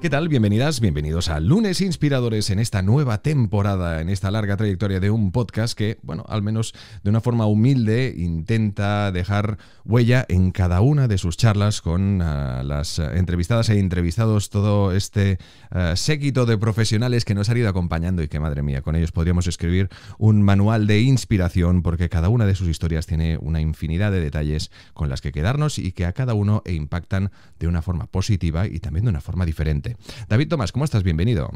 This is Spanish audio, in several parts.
¿Qué tal? Bienvenidas, bienvenidos a Lunes Inspiradores en esta nueva temporada, en esta larga trayectoria de un podcast que, bueno, al menos de una forma humilde intenta dejar huella en cada una de sus charlas con ah, las eh, entrevistadas e entrevistados, todo este eh, séquito de profesionales que nos han ido acompañando y que, madre mía, con ellos podríamos escribir un manual de inspiración porque cada una de sus historias tiene una infinidad de detalles con las que quedarnos y que a cada uno e impactan de una forma positiva y también de una forma diferente. David Tomás, ¿cómo estás? Bienvenido.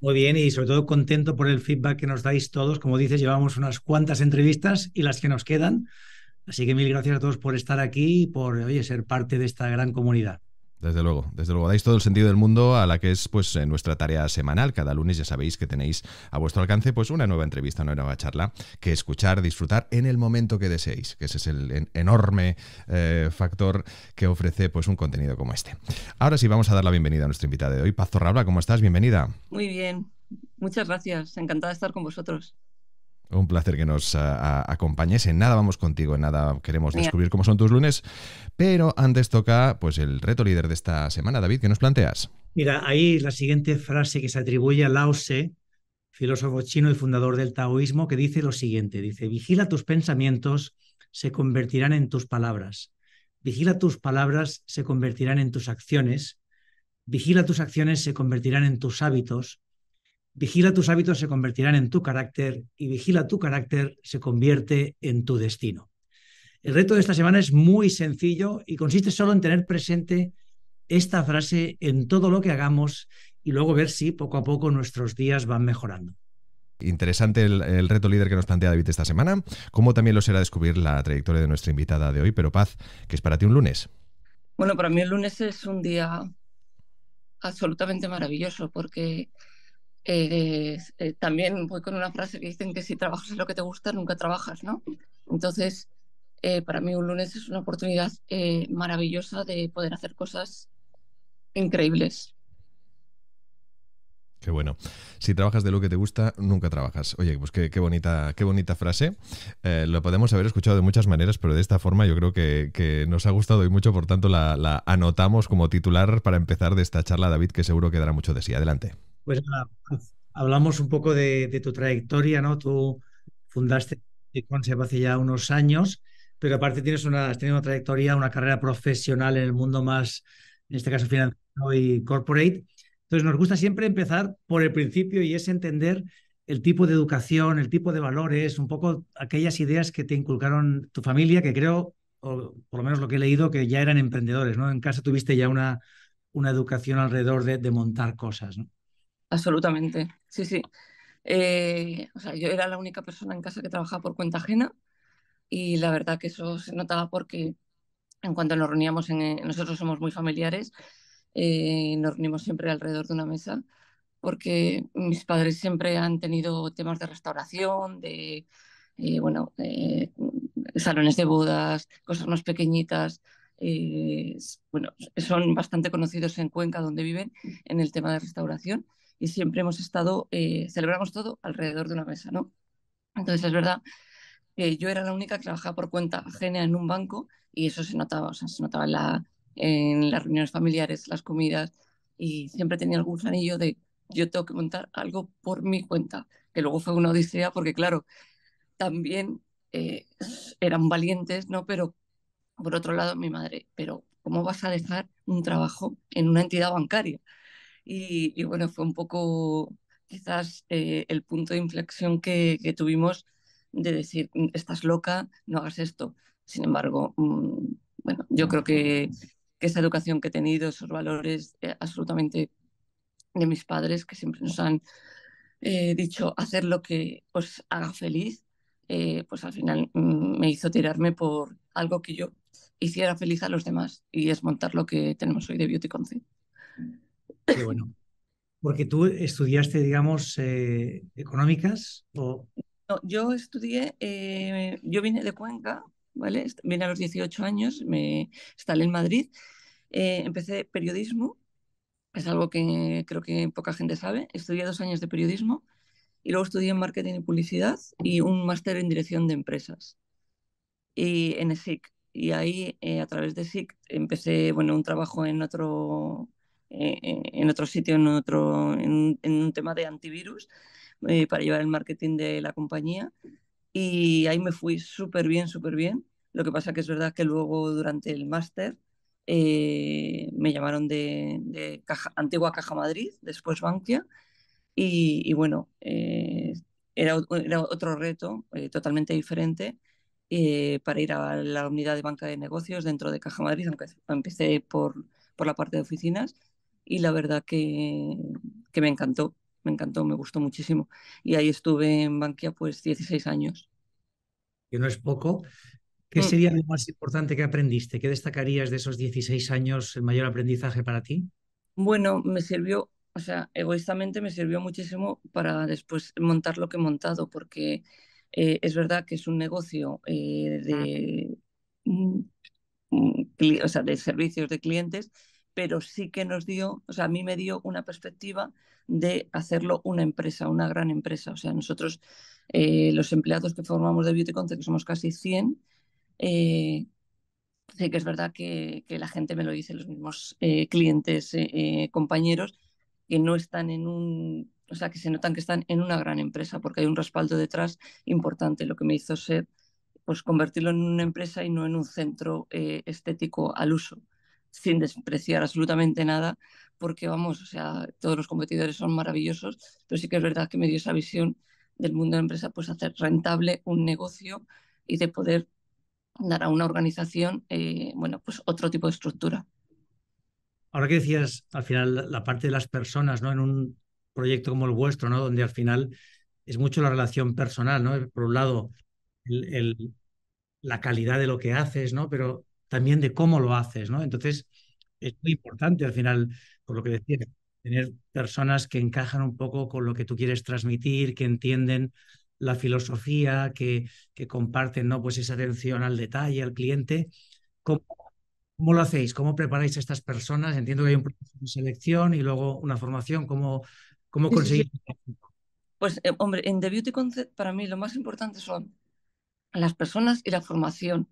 Muy bien y sobre todo contento por el feedback que nos dais todos. Como dices, llevamos unas cuantas entrevistas y las que nos quedan. Así que mil gracias a todos por estar aquí y por ser parte de esta gran comunidad desde luego, desde luego. Dais todo el sentido del mundo a la que es pues eh, nuestra tarea semanal. Cada lunes ya sabéis que tenéis a vuestro alcance pues una nueva entrevista, una nueva charla que escuchar, disfrutar en el momento que deseéis, que ese es el enorme eh, factor que ofrece pues un contenido como este. Ahora sí vamos a dar la bienvenida a nuestra invitada de hoy, Paz Zorrabla. ¿Cómo estás? Bienvenida. Muy bien. Muchas gracias. Encantada de estar con vosotros. Un placer que nos ah, ah, acompañes. En nada vamos contigo, en nada queremos descubrir cómo son tus lunes. Pero antes toca pues el reto líder de esta semana, David, ¿qué nos planteas? Mira, ahí la siguiente frase que se atribuye a Lao Tse, filósofo chino y fundador del taoísmo, que dice lo siguiente, dice, vigila tus pensamientos, se convertirán en tus palabras. Vigila tus palabras, se convertirán en tus acciones. Vigila tus acciones, se convertirán en tus hábitos. Vigila tus hábitos se convertirán en tu carácter y vigila tu carácter se convierte en tu destino. El reto de esta semana es muy sencillo y consiste solo en tener presente esta frase en todo lo que hagamos y luego ver si poco a poco nuestros días van mejorando. Interesante el, reto líder que nos plantea David esta semana, ¿Cómo también lo será descubrir la trayectoria de nuestra invitada de hoy, pero Paz, que es para ti un lunes. Bueno, para mí el lunes es un día absolutamente maravilloso porque eh, eh, también voy con una frase que dicen que si trabajas de lo que te gusta, nunca trabajas, ¿no? Entonces, eh, para mí un lunes es una oportunidad maravillosa de poder hacer cosas increíbles. Qué bueno. Si trabajas de lo que te gusta, nunca trabajas. Oye, pues qué, bonita, qué bonita frase. lo podemos haber escuchado de muchas maneras, pero de esta forma yo creo que, nos ha gustado y mucho, por tanto la, anotamos como titular para empezar de esta charla, David, que seguro quedará mucho de sí. Adelante. Pues hablamos un poco de, tu trayectoria, ¿no? Tú fundaste Concept hace ya unos años, pero aparte tienes una, has tenido una trayectoria, una carrera profesional en el mundo más, en este caso financiero y corporate. Entonces nos gusta siempre empezar por el principio y es entender el tipo de educación, el tipo de valores, un poco aquellas ideas que te inculcaron tu familia, que creo, o por lo menos lo que he leído, que ya eran emprendedores, ¿no? En casa tuviste ya una, una educación alrededor de, de montar cosas, ¿no? absolutamente. Sí, sí. Eh, o sea, yo era la única persona en casa que trabajaba por cuenta ajena y la verdad que eso se notaba porque en cuanto nos reuníamos, eh, nosotros somos muy familiares, eh, nos reunimos siempre alrededor de una mesa porque mis padres siempre han tenido temas de restauración, de, bueno, salones de bodas, cosas más pequeñitas. bueno, son bastante conocidos en Cuenca, donde viven, en el tema de restauración y siempre hemos estado, eh, celebramos todo alrededor de una mesa, ¿no? Entonces es verdad que yo era la única que trabajaba por cuenta ajena en un banco y eso se notaba, o sea, se notaba en, la, en las reuniones familiares, las comidas y siempre tenía algún anillo de yo tengo que montar algo por mi cuenta, que luego fue una odisea porque claro, también eh, eran valientes, ¿no? Pero por otro lado mi madre, pero ¿cómo vas a dejar un trabajo en una entidad bancaria? y, bueno, fue un poco quizás eh, el punto de inflexión que, tuvimos de decir, mm, estás loca, no hagas esto. Sin embargo, mm, bueno, yo creo que, esa educación que he tenido, esos valores eh, absolutamente de mis padres que siempre nos han eh, dicho hacer lo que os haga feliz, pues al final mm, me hizo tirarme por algo que yo hiciera feliz a los demás y es montar lo que tenemos hoy de Beauty Concept bueno. Porque tú estudiaste, digamos, eh, económicas o... No, yo estudié, eh, yo vine de Cuenca, ¿vale? Vine a los 18 años, me instalé en Madrid, eh, empecé periodismo, es algo que creo que poca gente sabe, estudié dos años de periodismo y luego estudié marketing y publicidad y un máster en dirección de empresas y en SIC. Y ahí, a través de SIC, empecé bueno, un trabajo en otro eh, eh, en otro sitio, en, otro, en, un tema de antivirus, eh, para llevar el marketing de la compañía. Y ahí me fui súper bien, súper bien. Lo que pasa que es verdad que luego durante el máster me llamaron de, antigua Caja Madrid, después Bankia. Y, bueno, era, otro reto totalmente diferente. para ir a la unidad de banca de negocios dentro de Caja Madrid, aunque empecé por, por la parte de oficinas, y la verdad que, que me encantó, me encantó, me gustó muchísimo. Y ahí estuve en Bankia pues 16 años. Que no es poco. ¿Qué mm. sería lo más importante que aprendiste? ¿Qué destacarías de esos 16 años, el mayor aprendizaje para ti? Bueno, me sirvió, o sea, egoístamente me sirvió muchísimo para después montar lo que he montado, porque eh, es verdad que es un negocio eh, ah. de, mm, mm, o sea, de servicios de clientes, pero sí que nos dio, o sea, a mí me dio una perspectiva de hacerlo una empresa, una gran empresa. O sea, nosotros, eh, los empleados que formamos de Beauty que somos casi 100, eh, que es verdad que, la gente me lo dice, los mismos eh, clientes, eh, compañeros, que no están en un, o sea, que se notan que están en una gran empresa, porque hay un respaldo detrás importante, lo que me hizo ser, pues convertirlo en una empresa y no en un centro estético al uso sin despreciar absolutamente nada, porque vamos, o sea, todos los competidores son maravillosos, pero sí que es verdad que me dio esa visión del mundo de la empresa, pues hacer rentable un negocio y de poder dar a una organización, eh, bueno, pues otro tipo de estructura. Ahora que decías al final la parte de las personas, ¿no? En un proyecto como el vuestro, ¿no? Donde al final es mucho la relación personal, ¿no? Por un lado, la calidad de lo que haces, ¿no? Pero también de cómo lo haces, ¿no? Entonces, es muy importante al final, por lo que decía, tener personas que encajan un poco con lo que tú quieres transmitir, que entienden la filosofía, que, que comparten, ¿no? Pues esa atención al detalle, al cliente. ¿Cómo, lo hacéis? ¿Cómo preparáis a estas personas? Entiendo que hay un proceso de selección y luego una formación. ¿Cómo, cómo conseguís? Este pues, eh, hombre, en The Beauty Concept para mí lo más importante son las personas y la formación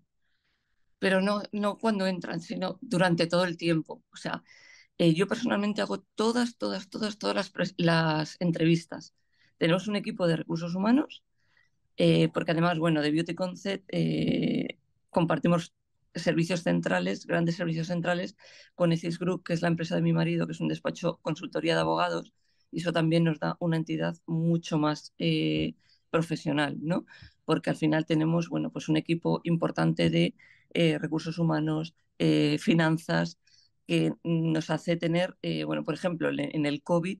pero no, no cuando entran, sino durante todo el tiempo. O sea, eh, yo personalmente hago todas, todas, todas, todas las, las entrevistas. Tenemos un equipo de recursos humanos, eh, porque además, bueno, de Beauty Concept eh, compartimos servicios centrales, grandes servicios centrales, con ECIS Group, que es la empresa de mi marido, que es un despacho consultoría de abogados, y eso también nos da una entidad mucho más profesional, ¿no? Porque al final tenemos, bueno, pues un equipo importante de eh, recursos humanos, eh, finanzas, que nos hace tener, eh, bueno, por ejemplo, en el COVID,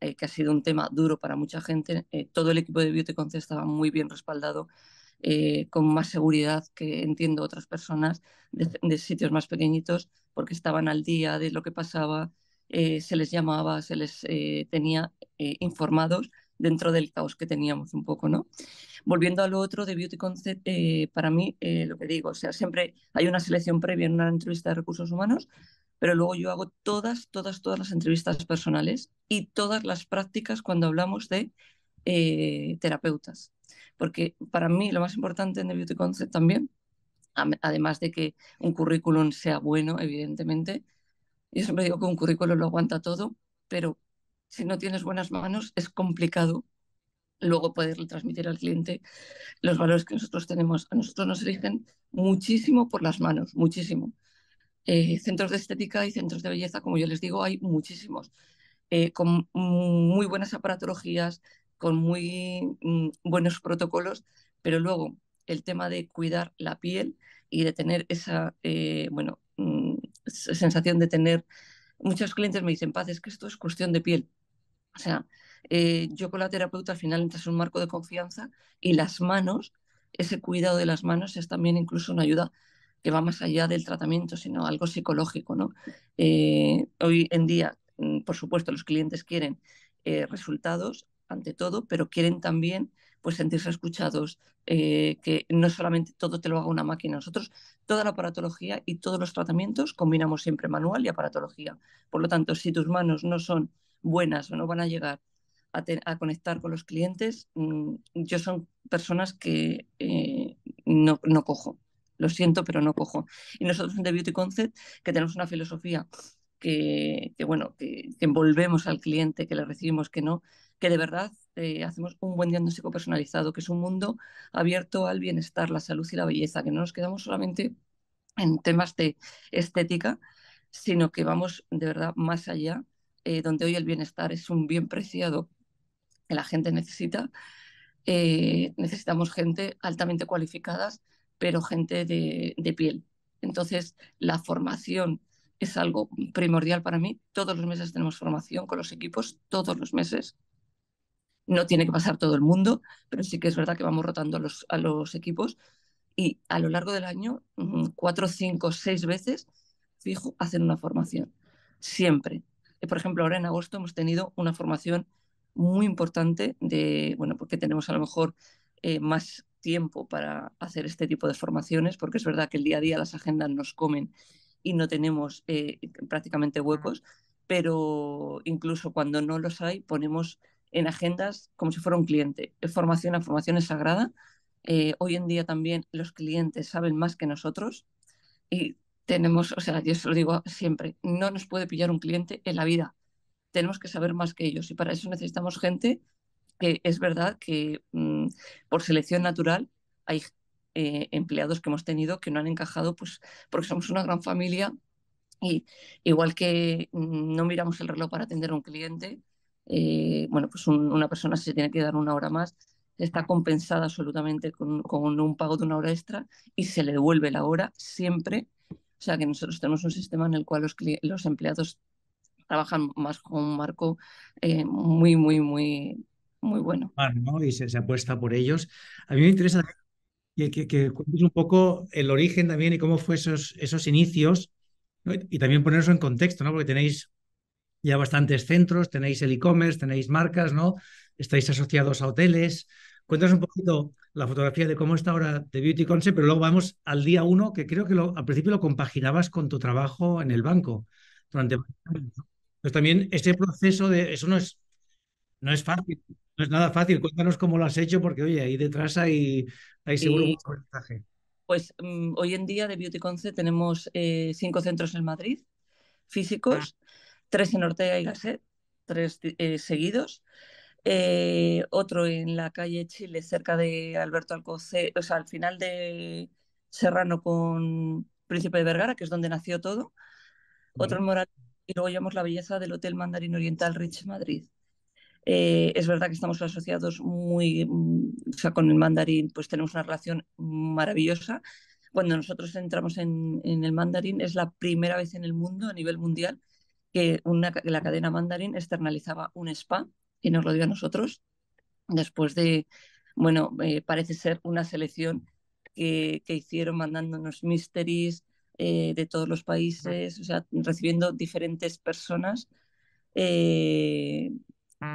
que ha sido un tema duro para mucha gente, todo el equipo de Bioteconce estaba muy bien respaldado, con más seguridad que entiendo otras personas de, sitios más pequeñitos, porque estaban al día de lo que pasaba, se les llamaba, se les tenía informados dentro del caos que teníamos un poco, ¿no? Volviendo a lo otro de Beauty Concept, eh, para mí, eh, lo que digo, o sea, siempre hay una selección previa en una entrevista de recursos humanos, pero luego yo hago todas, todas, todas las entrevistas personales y todas las prácticas cuando hablamos de eh, terapeutas. Porque para mí lo más importante en The Beauty Concept también, además de que un currículum sea bueno, evidentemente, yo siempre digo que un currículum lo aguanta todo, pero si no tienes buenas manos, es complicado luego poder transmitir al cliente los valores que nosotros tenemos. A nosotros nos eligen muchísimo por las manos, muchísimo. Eh, centros de estética y centros de belleza, como yo les digo, hay muchísimos, eh, con muy buenas aparatologías, con muy mm, buenos protocolos, pero luego el tema de cuidar la piel y de tener esa, eh, bueno, mm, sensación de tener... Muchos clientes me dicen, Paz, es que esto es cuestión de piel. O sea, eh, yo con la terapeuta al final entras en un marco de confianza y las manos, ese cuidado de las manos es también incluso una ayuda que va más allá del tratamiento, sino algo psicológico. ¿no? Eh, hoy en día, mm, por supuesto, los clientes quieren eh, resultados ante todo, pero quieren también pues sentirse escuchados, que no solamente todo te lo haga una máquina. Nosotros, toda la aparatología y todos los tratamientos combinamos siempre manual y aparatología. Por lo tanto, si tus manos no son buenas o no van a llegar a, conectar con los clientes, mm, yo son personas que eh, no, cojo. Lo siento, pero no cojo. Y nosotros en The Beauty Concept, que tenemos una filosofía que, bueno, que, envolvemos al cliente, que le recibimos, que no, que de verdad eh, hacemos un buen diagnóstico personalizado, que es un mundo abierto al bienestar, la salud y la belleza, que no nos quedamos solamente en temas de estética, sino que vamos de verdad más allá eh, donde hoy el bienestar es un bien preciado que la gente necesita, eh, necesitamos gente altamente cualificadas, pero gente de, piel. Entonces, la formación es algo primordial para mí. Todos los meses tenemos formación con los equipos, todos los meses. No tiene que pasar todo el mundo, pero sí que es verdad que vamos rotando los, a los equipos y a lo largo del año, mm, cuatro, cinco, seis veces, fijo, hacen una formación. Siempre. Eh, por ejemplo, ahora en agosto hemos tenido una formación muy importante de, bueno, porque tenemos a lo mejor eh, más tiempo para hacer este tipo de formaciones, porque es verdad que el día a día las agendas nos comen y no tenemos eh, prácticamente huecos, pero incluso cuando no los hay, ponemos en agendas como si fuera un cliente. Formación a formación es sagrada. hoy en día también los clientes saben más que nosotros y tenemos, o sea, yo se lo digo siempre, no nos puede pillar un cliente en la vida. Tenemos que saber más que ellos y para eso necesitamos gente que es verdad que mm, por selección natural hay eh, empleados que hemos tenido que no han encajado, pues porque somos una gran familia y igual que mm, no miramos el reloj para atender a un cliente, eh, bueno, pues una persona se tiene que dar una hora más, está compensada absolutamente con, con, un pago de una hora extra y se le devuelve la hora siempre o sea que nosotros tenemos un sistema en el cual los, empleados trabajan más con un marco eh, muy, muy, muy, muy bueno. Y se, apuesta por ellos. A mí me interesa que, que, cuentes un poco el origen también y cómo fue esos, esos inicios y también eso en contexto, ¿no? porque tenéis ya bastantes centros, tenéis el e-commerce, tenéis marcas, ¿no? Estáis asociados a hoteles. Cuéntanos un poquito la fotografía de cómo está ahora de Beauty Concept, pero luego vamos al día uno, que creo que lo, al principio lo compaginabas con tu trabajo en el banco durante Pues también ese proceso de eso no es, no es fácil, no es nada fácil. Cuéntanos cómo lo has hecho, porque oye, ahí detrás hay, hay seguro un mensaje. Pues mm, hoy en día de Beauty Concept tenemos eh, cinco centros en Madrid, físicos, ah. tres en Ortega y Gasset, tres eh, seguidos eh, otro en la calle Chile, cerca de Alberto Alcocer, o sea, al final de Serrano con Príncipe de Vergara, que es donde nació todo, otro en Moral, y luego llevamos la belleza del Hotel Mandarín Oriental Rich Madrid. Eh, es verdad que estamos asociados muy, mm, o sea, con el mandarín, pues tenemos una relación maravillosa. Cuando nosotros entramos en, el mandarín, es la primera vez en el mundo, a nivel mundial, que una, la cadena mandarín externalizaba un spa y nos lo dio a nosotros, después de, bueno, eh, parece ser una selección que, hicieron mandándonos mysteries eh, de todos los países, o sea, recibiendo diferentes personas eh,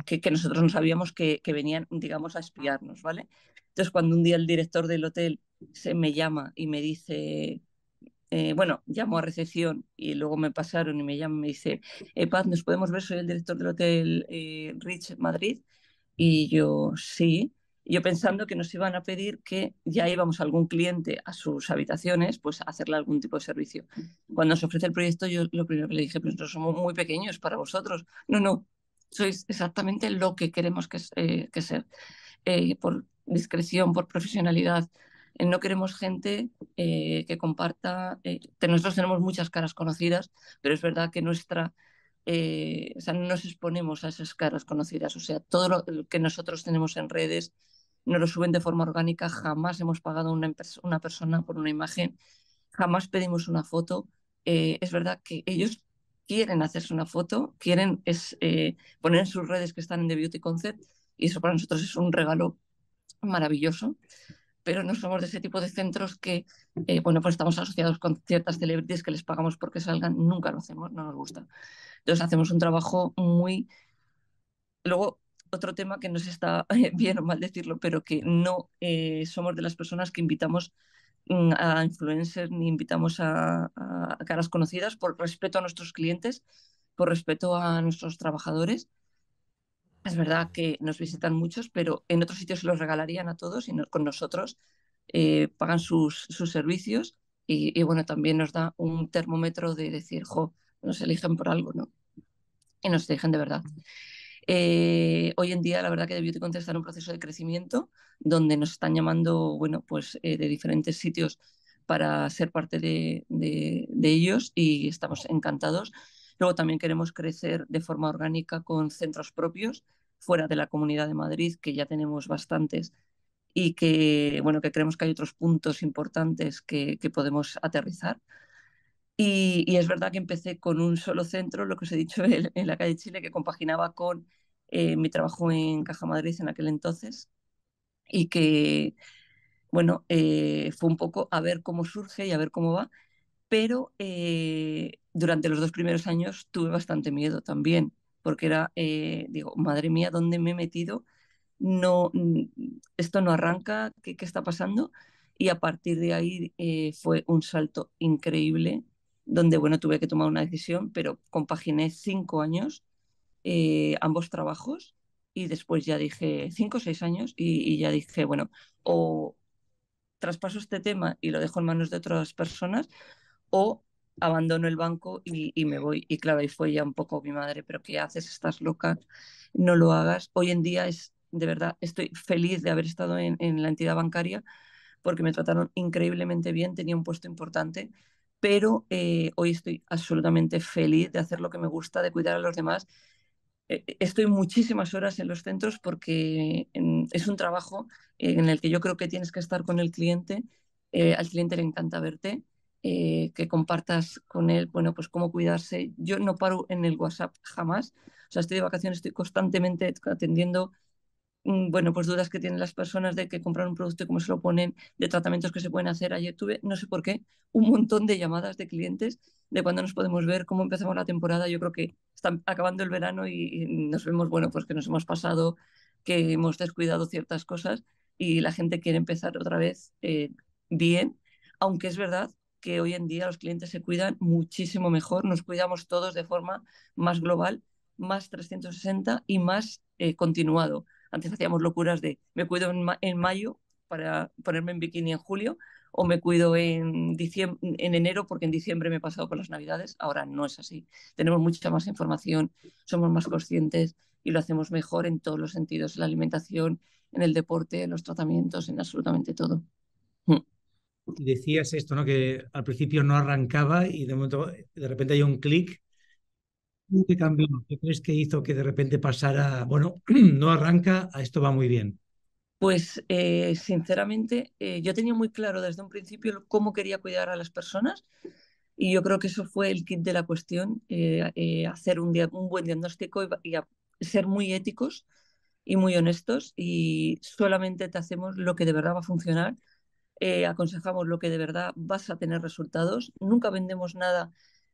que, nosotros no sabíamos que, que, venían, digamos, a espiarnos, ¿vale? Entonces, cuando un día el director del hotel se me llama y me dice, eh, bueno, llamó a recepción y luego me pasaron y me llaman y me dice, eh, Paz, ¿nos podemos ver? Soy el director del Hotel eh, Rich Madrid. Y yo, sí. Yo pensando que nos iban a pedir que ya íbamos algún cliente a sus habitaciones, pues hacerle algún tipo de servicio. Cuando se ofrece el proyecto, yo lo primero que le dije, pues nosotros somos muy pequeños para vosotros. No, no, sois exactamente lo que queremos que, eh, que ser. por discreción, por profesionalidad, no queremos gente eh, que comparta, eh, nosotros tenemos muchas caras conocidas, pero es verdad que nuestra, eh, o sea, no nos exponemos a esas caras conocidas, o sea, todo lo que nosotros tenemos en redes no lo suben de forma orgánica, jamás hemos pagado una, persona por una imagen, jamás pedimos una foto, es verdad que ellos quieren hacerse una foto, quieren es, poner en sus redes que están en The Beauty Concept y eso para nosotros es un regalo maravilloso pero no somos de ese tipo de centros que, eh, bueno, pues estamos asociados con ciertas celebrities que les pagamos porque salgan, nunca lo hacemos, no nos gusta. Entonces hacemos un trabajo muy... Luego, otro tema que nos está bien o mal decirlo, pero que no eh, somos de las personas que invitamos mm, a influencers ni invitamos a caras conocidas por respeto a nuestros clientes, por respeto a nuestros trabajadores es verdad que nos visitan muchos, pero en otros sitios se los regalarían a todos y con nosotros eh, pagan sus, servicios y, bueno, también nos da un termómetro de decir, jo, nos eligen por algo, ¿no? Y nos eligen de verdad. Eh, hoy en día, la verdad que The Beauty Contest un proceso de crecimiento donde nos están llamando, bueno, pues eh, de diferentes sitios para ser parte de ellos y estamos encantados Luego también queremos crecer de forma orgánica con centros propios fuera de la Comunidad de Madrid, que ya tenemos bastantes y que, bueno, que creemos que hay otros puntos importantes que, podemos aterrizar. Y, es verdad que empecé con un solo centro, lo que os he dicho en, la calle Chile, que compaginaba con eh, mi trabajo en Caja Madrid en aquel entonces y que, bueno, eh, fue un poco a ver cómo surge y a ver cómo va, pero eh, durante los dos primeros años tuve bastante miedo también, porque era, eh, digo, madre mía, ¿dónde me he metido? No, esto no arranca, ¿qué, está pasando? Y a partir de ahí eh, fue un salto increíble, donde, bueno, tuve que tomar una decisión, pero compaginé cinco años, eh, ambos trabajos, y después ya dije, cinco o seis años, y ya dije, bueno, o traspaso este tema y lo dejo en manos de otras personas, o abandono el banco y, me voy. Y claro, ahí fue ya un poco mi madre, pero ¿qué haces? Estás loca, no lo hagas. Hoy en día es, de verdad, estoy feliz de haber estado en, la entidad bancaria porque me trataron increíblemente bien, tenía un puesto importante, pero eh, hoy estoy absolutamente feliz de hacer lo que me gusta, de cuidar a los demás. Eh, eh, estoy muchísimas horas en los centros porque mm, es un trabajo en el que yo creo que tienes que estar con el cliente. al cliente le encanta verte eh, que compartas con él, bueno, pues cómo cuidarse. Yo no paro en el WhatsApp jamás. O sea, estoy de vacaciones, estoy constantemente atendiendo, mm, bueno, pues dudas que tienen las personas de que comprar un producto y cómo se lo ponen, de tratamientos que se pueden hacer. Ayer tuve, no sé por qué, un montón de llamadas de clientes de cuándo nos podemos ver, cómo empezamos la temporada. Yo creo que está acabando el verano y, nos vemos, bueno, pues que nos hemos pasado, que hemos descuidado ciertas cosas y la gente quiere empezar otra vez eh, bien, aunque es verdad que hoy en día los clientes se cuidan muchísimo mejor, nos cuidamos todos de forma más global, más 360 y más eh, continuado. Antes hacíamos locuras de me cuido en, mayo para ponerme en bikini en julio o me cuido en, en enero porque en diciembre me he pasado por las navidades. Ahora no es así. Tenemos mucha más información, somos más conscientes y lo hacemos mejor en todos los sentidos, en la alimentación, en el deporte, en los tratamientos, en absolutamente todo. Mm decías esto, ¿no? Que al principio no arrancaba y de momento, de repente hay un clic. ¿Qué cambió? ¿Qué crees que hizo que de repente pasara, bueno, no arranca, a esto va muy bien? Pues eh, sinceramente, eh, yo tenía muy claro desde un principio cómo quería cuidar a las personas y yo creo que eso fue el kit de la cuestión, eh, hacer un, buen diagnóstico y ser muy éticos y muy honestos y solamente te hacemos lo que de verdad va a funcionar eh, aconsejamos lo que de verdad vas a tener resultados. Nunca vendemos nada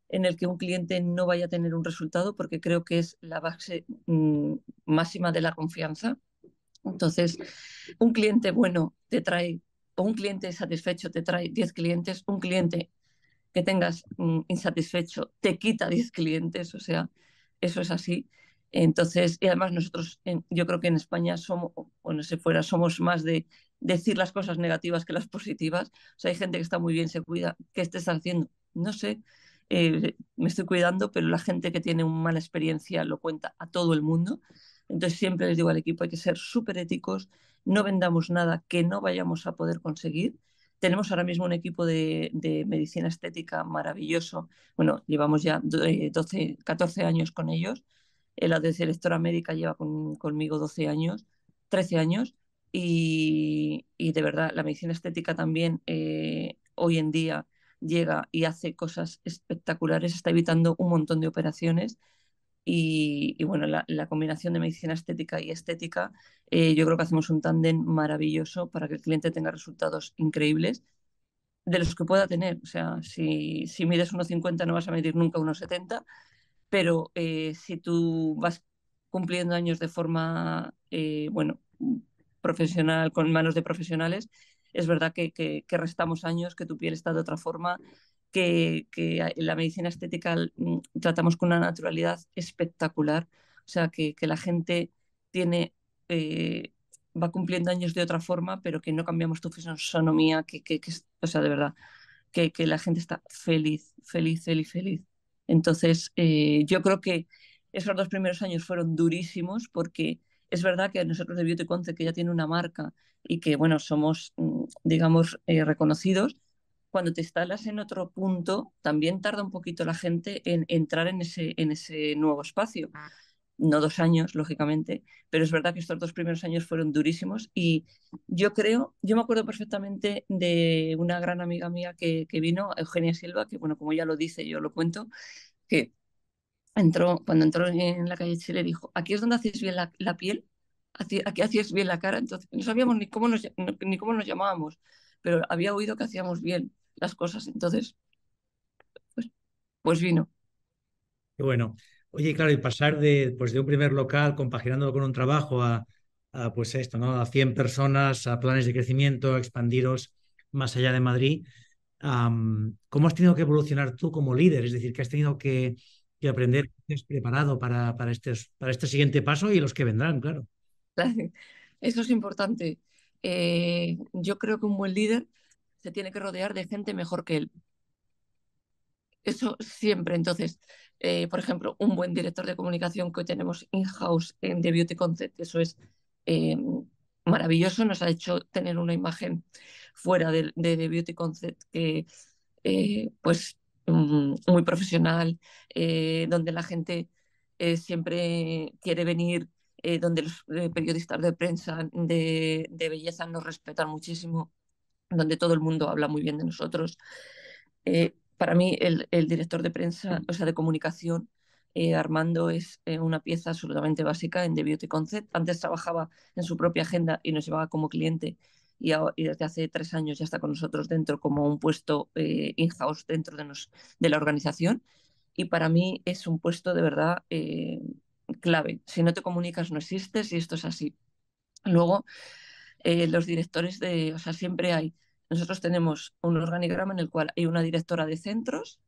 en el que un cliente no vaya a tener un resultado porque creo que es la base mm, máxima de la confianza. Entonces, un cliente bueno te trae, o un cliente satisfecho te trae 10 clientes, un cliente que tengas mm, insatisfecho te quita 10 clientes, o sea, eso es así. Entonces, y además nosotros, yo creo que en España somos, o no sé fuera, somos más de decir las cosas negativas que las positivas. O sea, hay gente que está muy bien, se cuida. ¿Qué estés haciendo? No sé, eh, me estoy cuidando, pero la gente que tiene una mala experiencia lo cuenta a todo el mundo. Entonces siempre les digo al equipo, hay que ser súper éticos, no vendamos nada que no vayamos a poder conseguir. Tenemos ahora mismo un equipo de, medicina estética maravilloso. Bueno, llevamos ya 12, 14 eh, años con ellos. La directora médica lleva conmigo 12 años, 13 años y, de verdad, la medicina estética también eh, hoy en día llega y hace cosas espectaculares, está evitando un montón de operaciones. Y, y bueno, la, combinación de medicina estética y estética, eh, yo creo que hacemos un tándem maravilloso para que el cliente tenga resultados increíbles de los que pueda tener. O sea, si, si mides 1,50 no vas a medir nunca 1,70, pero eh, si tú vas cumpliendo años de forma, bueno, profesional, con manos de profesionales, es verdad que, que, restamos años, que tu piel está de otra forma, que, que, la medicina estética mm, tratamos con una naturalidad espectacular. O sea, que, que la gente tiene, eh, va cumpliendo años de otra forma, pero que no cambiamos tu fisonomía, que, que, o sea, de verdad, que, la gente está feliz, feliz, feliz, feliz. Entonces, eh, yo creo que esos dos primeros años fueron durísimos porque es verdad que nosotros de Beauty que ya tiene una marca y que, bueno, somos, mm, digamos, eh, reconocidos, cuando te instalas en otro punto, también tarda un poquito la gente en entrar en ese, en ese nuevo espacio. Ah. No dos años, lógicamente, pero es verdad que estos dos primeros años fueron durísimos y yo creo, yo me acuerdo perfectamente de una gran amiga mía que, que vino, Eugenia Silva, que bueno, como ya lo dice, yo lo cuento, que entró, cuando entró en la calle Chile, dijo, aquí es donde hacéis bien la, piel, aquí, aquí bien la cara, entonces no sabíamos ni cómo, nos, ni cómo nos llamábamos, pero había oído que hacíamos bien las cosas, entonces, pues, pues vino. Qué bueno. Oye, claro, y pasar de, pues de un primer local compaginándolo con un trabajo a, pues esto, ¿no? A 100 personas, a planes de crecimiento, a expandiros más allá de Madrid. ¿Cómo has tenido que evolucionar tú como líder? Es decir, que has tenido que, y aprender es preparado para, para, este, para este siguiente paso y los que vendrán, claro. Eso es importante. Eh, yo creo que un buen líder se tiene que rodear de gente mejor que él. Eso siempre. Entonces, eh, por ejemplo, un buen director de comunicación que hoy tenemos in-house en The Beauty Concept, eso es eh, maravilloso, nos ha hecho tener una imagen fuera de, The Beauty Concept que, pues, Mm, muy profesional, eh, donde la gente eh, siempre quiere venir, eh, donde los periodistas de prensa de, belleza nos respetan muchísimo, donde todo el mundo habla muy bien de nosotros. para mí, el, el, director de prensa, o sea, de comunicación, Armando, es una pieza absolutamente básica en The Beauty Concept. Antes trabajaba en su propia agenda y nos llevaba como cliente y, desde hace tres años ya está con nosotros dentro como un puesto eh, in-house dentro de, de, la organización. Y para mí es un puesto de verdad eh, clave. Si no te comunicas no existes y esto es así. Luego, eh, los directores de, o sea, siempre hay, nosotros tenemos un organigrama en el cual hay una directora de centros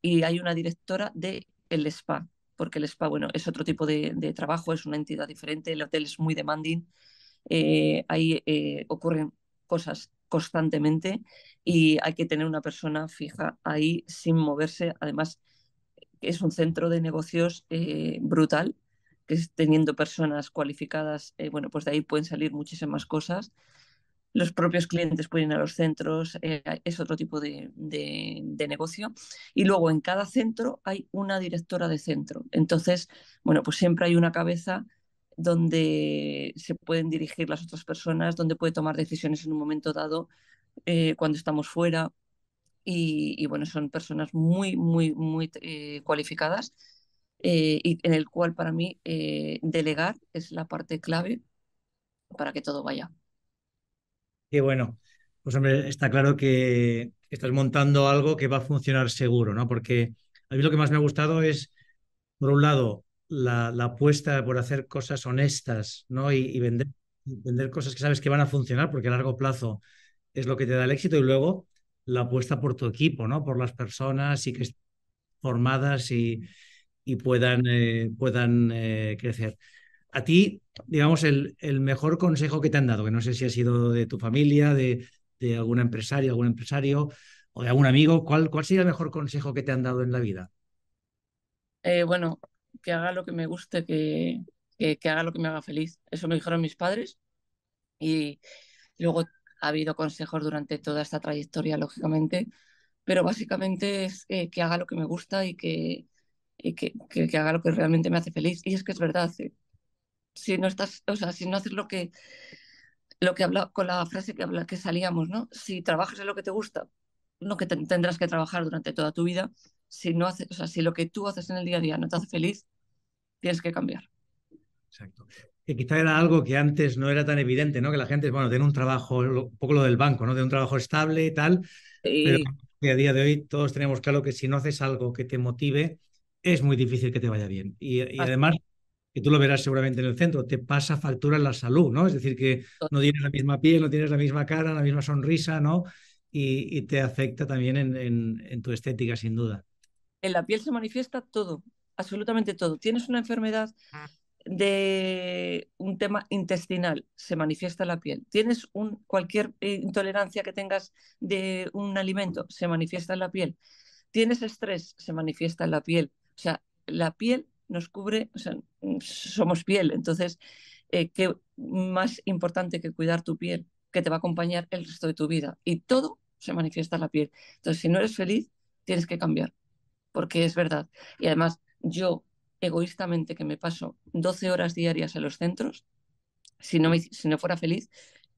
y hay una directora de el spa, porque el spa, bueno, es otro tipo de, de trabajo, es una entidad diferente, el hotel es muy demanding, eh, ahí eh, ocurren cosas constantemente y hay que tener una persona fija ahí sin moverse. Además, es un centro de negocios eh, brutal, que es teniendo personas cualificadas, bueno, pues de ahí pueden salir muchísimas cosas. Los propios clientes pueden ir a los centros, es otro tipo de, de negocio. Y luego en cada centro hay una directora de centro. Entonces, bueno, pues siempre hay una cabeza donde se pueden dirigir las otras personas, donde puede tomar decisiones en un momento dado eh, cuando estamos fuera. Y, bueno, son personas muy, muy, muy eh, cualificadas eh, y en el cual para mí delegar es la parte clave para que todo vaya. Qué bueno. Pues hombre, está claro que estás montando algo que va a funcionar seguro, ¿no? Porque a mí lo que más me ha gustado es, por un lado, la, apuesta por hacer cosas honestas ¿no? y, vender, cosas que sabes que van a funcionar porque a largo plazo es lo que te da el éxito y luego la apuesta por tu equipo, ¿no? por las personas y que estén formadas y, y puedan, eh, puedan eh, crecer. A ti, digamos, el, el, mejor consejo que te han dado, que no sé si ha sido de tu familia, de, de algún empresario, algún empresario o de algún amigo, ¿cuál, ¿cuál sería el mejor consejo que te han dado en la vida? Eh, bueno, que haga lo que me guste, que, que, haga lo que me haga feliz. Eso me dijeron mis padres y luego ha habido consejos durante toda esta trayectoria, lógicamente, pero básicamente es eh, que haga lo que me gusta y, que, y que, que, haga lo que realmente me hace feliz. Y es que es verdad, eh. si no estás, o sea, si no haces lo que, lo que habla, con la frase que, habla, que salíamos, ¿no? Si trabajas en lo que te gusta, lo que tendrás que trabajar durante toda tu vida, si, no o sea, si lo que tú haces en el día a día no te hace feliz, tienes que cambiar. Exacto. Que quizá era algo que antes no era tan evidente, ¿no? Que la gente, bueno, tiene un trabajo, un poco lo del banco, ¿no? De un trabajo estable y tal. Pero a día de hoy todos tenemos claro que si no haces algo que te motive, es muy difícil que te vaya bien. Y, además, que tú lo verás seguramente en el centro, te pasa factura en la salud, ¿no? Es decir, que no tienes la misma piel, no tienes la misma cara, la misma sonrisa, ¿no? Y, te afecta también en tu estética, sin duda. En la piel se manifiesta todo, absolutamente todo. Tienes una enfermedad de un tema intestinal, se manifiesta en la piel. Tienes cualquier eh, intolerancia que tengas de un alimento, se manifiesta en la piel. Tienes estrés, se manifiesta en la piel. O sea, la piel nos cubre, somos piel, entonces, eh, ¿qué más importante que cuidar tu piel, que te va a acompañar el resto de tu vida? Y todo se manifiesta en la piel. Entonces, si no eres feliz, tienes que cambiar porque es verdad. Y además, yo egoístamente que me paso 12 horas diarias en los centros, si no, si no fuera feliz,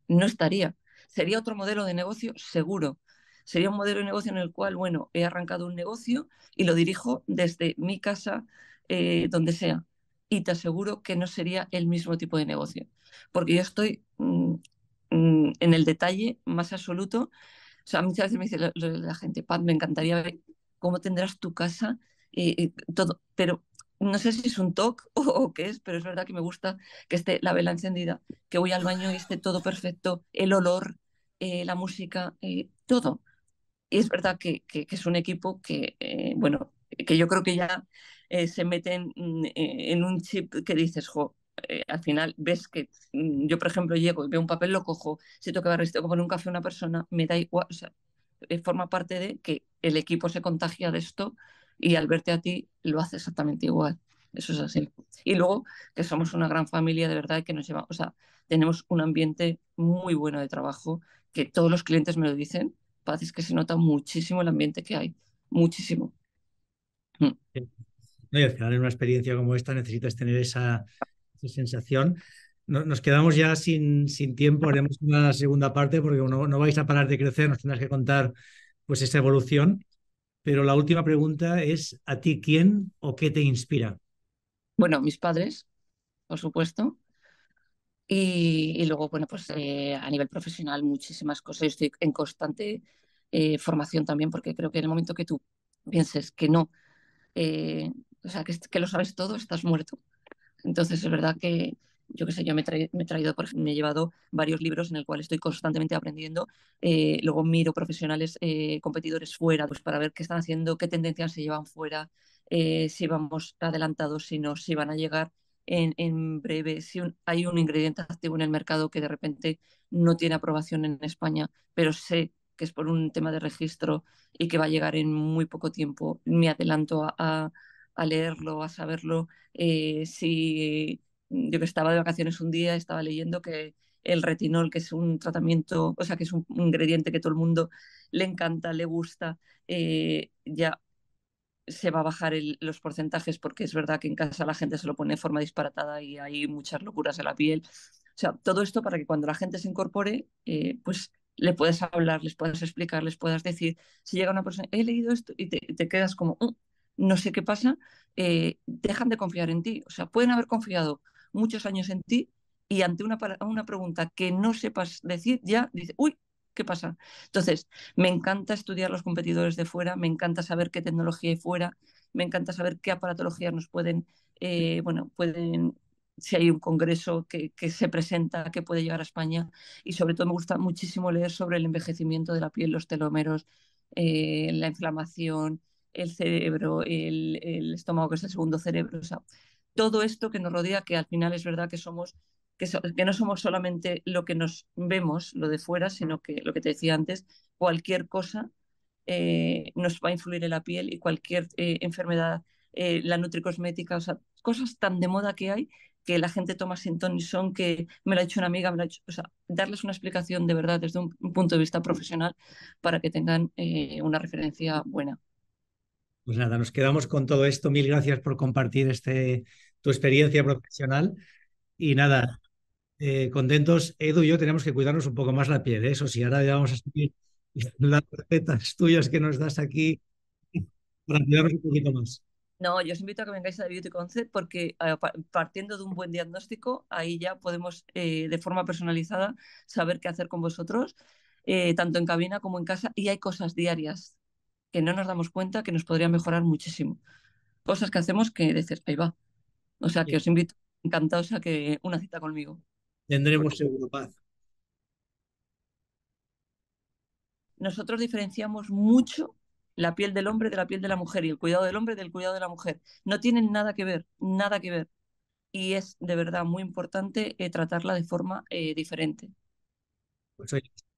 no estaría. Sería otro modelo de negocio seguro. Sería un modelo de negocio en el cual, bueno, he arrancado un negocio y lo dirijo desde mi casa, eh, donde sea. Y te aseguro que no sería el mismo tipo de negocio. Porque yo estoy mm, mm, en el detalle más absoluto. O sea, muchas veces me dice la, gente, me encantaría cómo tendrás tu casa, y, eh, eh, todo. Pero no sé si es un talk o, qué es, pero es verdad que me gusta que esté la vela encendida, que voy al baño y esté todo perfecto, el olor, eh, la música, todo. Y es verdad que, es un equipo que, bueno, que yo creo que ya se meten mm, en, un chip que dices, jo, al final ves que mm, yo, por ejemplo, llego y veo un papel, lo cojo, si toca que va a resistir, como un café una persona, me da igual, o sea, eh, forma parte de que el equipo se contagia de esto y al verte a ti lo hace exactamente igual. Eso es así. Y luego que somos una gran familia de verdad que nos lleva, o sea, tenemos un ambiente muy bueno de trabajo que todos los clientes me lo dicen. parece que se nota muchísimo el ambiente que hay, muchísimo. Mm. y al final en una experiencia como esta necesitas tener esa sensación nos quedamos ya sin, sin tiempo, haremos una segunda parte porque no, no vais a parar de crecer, nos tendrás que contar pues esta evolución. Pero la última pregunta es, ¿a ti quién o qué te inspira? Bueno, mis padres, por supuesto. Y, luego, bueno, pues eh, a nivel profesional muchísimas cosas. estoy en constante eh, formación también porque creo que en el momento que tú pienses que no, eh, o sea, que, que, lo sabes todo, estás muerto. Entonces es verdad que, yo qué sé, yo me, he traído, me he llevado varios libros en el cual estoy constantemente aprendiendo. Eh, luego miro profesionales, eh, competidores fuera, pues para ver qué están haciendo, qué tendencias se llevan fuera, eh, si vamos adelantados, si no, si van a llegar en, en breve, si hay un ingrediente activo en el mercado que de repente no tiene aprobación en España, pero sé que es por un tema de registro y que va a llegar en muy poco tiempo, me adelanto a, a, a leerlo, a saberlo, si Mm, yo que estaba de vacaciones un día, estaba leyendo que el retinol, que es un tratamiento, o sea, que es un ingrediente que todo el mundo le encanta, le gusta, eh, ya se va a bajar los porcentajes porque es verdad que en casa la gente se lo pone de forma disparatada y hay muchas locuras en la piel. O sea, todo esto para que cuando la gente se incorpore, eh, pues le puedas hablar, les puedas explicar, les puedas decir, si llega una persona, he leído esto y te, quedas como, uh, no sé qué pasa, eh, dejan de confiar en ti. O sea, pueden haber confiado muchos años en ti y ante una, una pregunta que no sepas decir, ya dices, uy, ¿qué pasa? Entonces, me encanta estudiar los competidores de fuera, me encanta saber qué tecnología hay fuera, me encanta saber qué aparatología nos pueden, eh, bueno, pueden si hay un congreso que, que, se presenta, que puede llegar a España. Y sobre todo me gusta muchísimo leer sobre el envejecimiento de la piel, los telómeros, eh, la inflamación, el cerebro, el, el, estómago, que es el segundo cerebro. O sea, todo esto que nos rodea, que al final es verdad que somos que, no somos solamente lo que nos vemos, lo de fuera, sino que lo que te decía antes, cualquier cosa eh, nos va a influir en la piel y cualquier eh, enfermedad, eh, la nutricosmética, o sea, cosas tan de moda que hay que la gente toma sin ton son, que me lo ha hecho una amiga, me lo ha hecho, o sea, darles una explicación de verdad desde un punto de vista profesional para que tengan una referencia buena. Pues nada, nos quedamos con todo esto. Mil gracias por compartir este, tu experiencia profesional. Y nada, eh, contentos. Edu y yo tenemos que cuidarnos un poco más la piel, ¿eh? eso si ahora ya vamos a seguir las recetas tuyas que nos das aquí para cuidarnos un poquito más. No, yo os invito a que vengáis a la Beauty Concept porque eh, partiendo de un buen diagnóstico, ahí ya podemos de forma personalizada saber qué hacer con vosotros, tanto en cabina como en casa. Y hay cosas diarias que no nos damos cuenta que nos podrían mejorar muchísimo. Cosas que hacemos que dices, ahí va, o sea, que os invito encantados a que una cita conmigo. Tendremos seguro paz. Nosotros diferenciamos mucho la piel del hombre de la piel de la mujer y el cuidado del hombre del cuidado de la mujer. No tienen nada que ver, nada que ver. Y es de verdad muy importante eh, tratarla de forma eh, diferente. Pues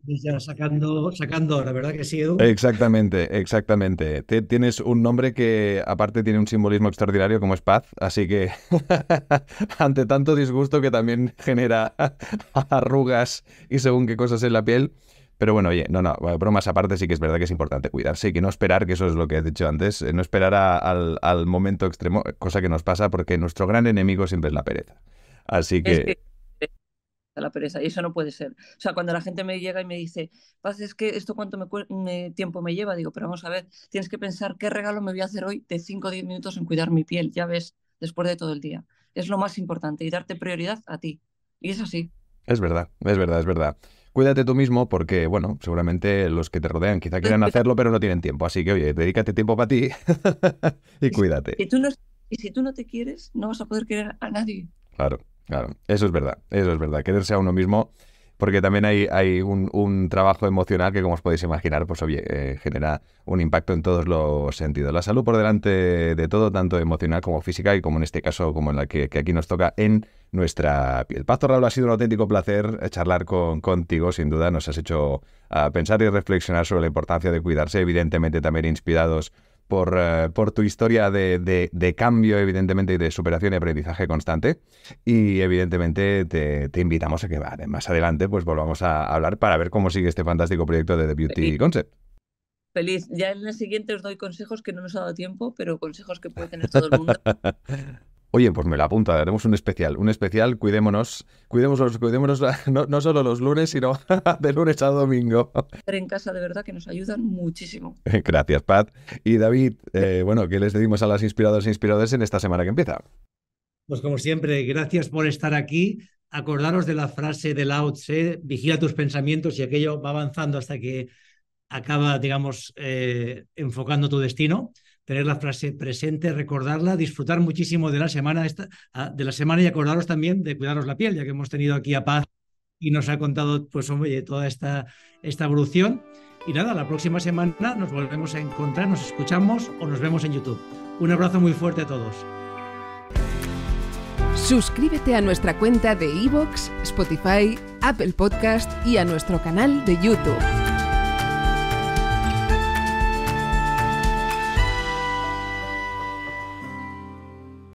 ya sacando, sacando la ¿verdad que sí, Edu? Exactamente, exactamente. tienes un nombre que aparte tiene un simbolismo extraordinario como es paz, así que ante tanto disgusto que también genera arrugas y según qué cosas en la piel. Pero bueno, oye, no, no, bromas aparte sí que es verdad que es importante cuidarse y que no esperar, que eso es lo que has dicho antes, eh, no esperar al, momento extremo, cosa que nos pasa porque nuestro gran enemigo siempre es la pereza. Así que la pereza. Y eso no puede ser. O sea, cuando la gente me llega y me dice, Paz, es que esto cuánto tiempo me lleva, digo, pero vamos a ver, tienes que pensar qué regalo me voy a hacer hoy de 5 o 10 minutos en cuidar mi piel, ya ves, después de todo el día. Es lo más importante y darte prioridad a ti. Y es así. Es verdad, es verdad, es verdad. Cuídate tú mismo porque, bueno, seguramente los que te rodean quizá quieran hacerlo, pero no tienen tiempo. Así que, oye, dedícate tiempo para ti y cuídate. Y tú no, y si tú no te quieres, no vas a poder querer a nadie. Claro. Claro, eso es verdad, eso es verdad. Quererse a uno mismo, porque también hay, hay un, trabajo emocional que, como os podéis imaginar, pues eh, genera un impacto en todos los sentidos. La salud por delante de todo, tanto emocional como física, y como en este caso, como en la que, aquí nos toca en nuestra piel. Pastor Raúl, ha sido un auténtico placer eh, charlar con, contigo, sin duda nos has hecho ah, pensar y reflexionar sobre la importancia de cuidarse, evidentemente también inspirados por, eh, por tu historia de, cambio, evidentemente, y de superación y aprendizaje constante. Y evidentemente te, invitamos a que vale, más adelante pues volvamos a hablar para ver cómo sigue este fantástico proyecto de The Beauty Concept. Feliz. Ya en la siguiente os doy consejos que no nos ha dado tiempo, pero consejos que puede tener todo el mundo. Oye, pues me la apunta, haremos un especial. Un especial, cuidémonos, cuidémonos, cuidémonos no, solo los lunes, sino de lunes a domingo. Estar en casa, de verdad, que nos ayudan muchísimo. Gracias, Pat. Y David, eh, bueno, ¿qué les decimos a las inspiradoras e inspiradores en esta semana que empieza? Pues como siempre, gracias por estar aquí. Acordaros de la frase de Lao Tse, vigila tus pensamientos y aquello va avanzando hasta que acaba, digamos, eh, enfocando tu destino tener la frase presente, recordarla, disfrutar muchísimo de la semana, ah, de la semana y acordaros también de cuidaros la piel, ya que hemos tenido aquí a Paz y nos ha contado pues, toda esta, esta evolución. Y nada, la próxima semana nos volvemos a encontrar, nos escuchamos o nos vemos en YouTube. Un abrazo muy fuerte a todos. Suscríbete a nuestra cuenta de iVoox, Spotify, Apple Podcast y a nuestro canal de YouTube.